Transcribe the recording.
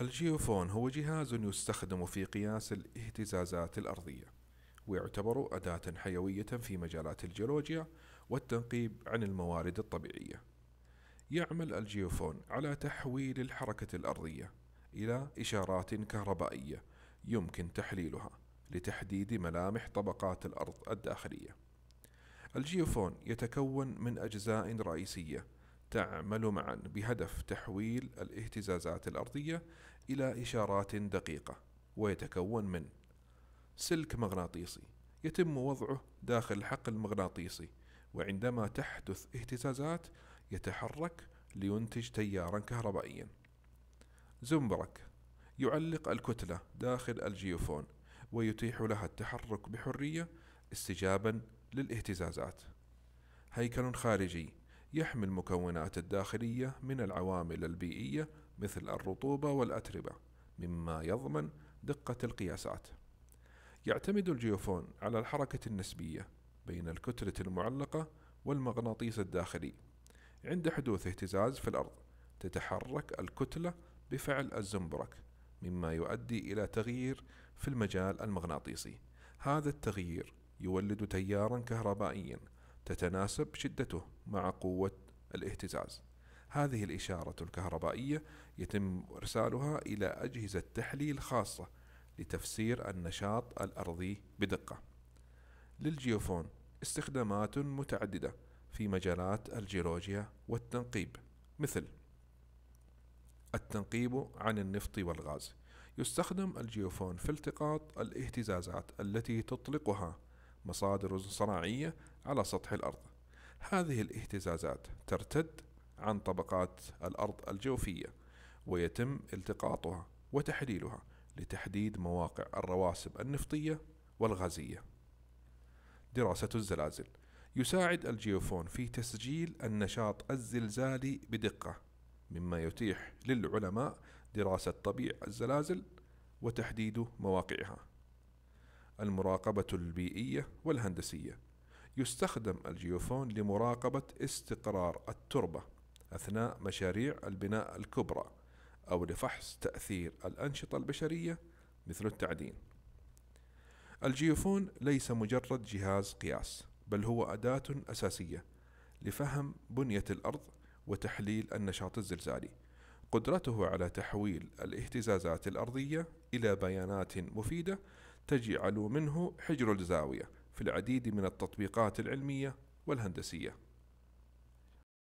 الجيوفون هو جهاز يستخدم في قياس الاهتزازات الأرضية ويعتبر أداة حيوية في مجالات الجيولوجيا والتنقيب عن الموارد الطبيعية يعمل الجيوفون على تحويل الحركة الأرضية إلى إشارات كهربائية يمكن تحليلها لتحديد ملامح طبقات الأرض الداخلية الجيوفون يتكون من أجزاء رئيسية تعمل معا بهدف تحويل الاهتزازات الأرضية إلى إشارات دقيقة ويتكون من سلك مغناطيسي يتم وضعه داخل الحقل المغناطيسي وعندما تحدث اهتزازات يتحرك لينتج تيارا كهربائيا زنبرك يعلق الكتلة داخل الجيوفون ويتيح لها التحرك بحرية استجابا للاهتزازات هيكل خارجي يحمي المكونات الداخلية من العوامل البيئية مثل الرطوبة والأتربة مما يضمن دقة القياسات يعتمد الجيوفون على الحركة النسبية بين الكتلة المعلقة والمغناطيس الداخلي عند حدوث اهتزاز في الأرض تتحرك الكتلة بفعل الزنبرك مما يؤدي إلى تغيير في المجال المغناطيسي هذا التغيير يولد تيارا كهربائيا تتناسب شدته مع قوة الاهتزاز هذه الإشارة الكهربائية يتم إرسالها إلى أجهزة تحليل خاصة لتفسير النشاط الأرضي بدقة للجيوفون استخدامات متعددة في مجالات الجيولوجيا والتنقيب مثل التنقيب عن النفط والغاز يستخدم الجيوفون في التقاط الاهتزازات التي تطلقها مصادر صناعية على سطح الأرض. هذه الاهتزازات ترتد عن طبقات الأرض الجوفية، ويتم التقاطها وتحليلها لتحديد مواقع الرواسب النفطية والغازية. دراسة الزلازل يساعد الجيوفون في تسجيل النشاط الزلزالي بدقة، مما يتيح للعلماء دراسة طبيعة الزلازل وتحديد مواقعها. المراقبة البيئية والهندسية يستخدم الجيوفون لمراقبة استقرار التربة أثناء مشاريع البناء الكبرى أو لفحص تأثير الأنشطة البشرية مثل التعدين. الجيوفون ليس مجرد جهاز قياس، بل هو أداة أساسية لفهم بنية الأرض وتحليل النشاط الزلزالي. قدرته على تحويل الاهتزازات الأرضية إلى بيانات مفيدة تجعل منه حجر الزاوية في العديد من التطبيقات العلمية والهندسية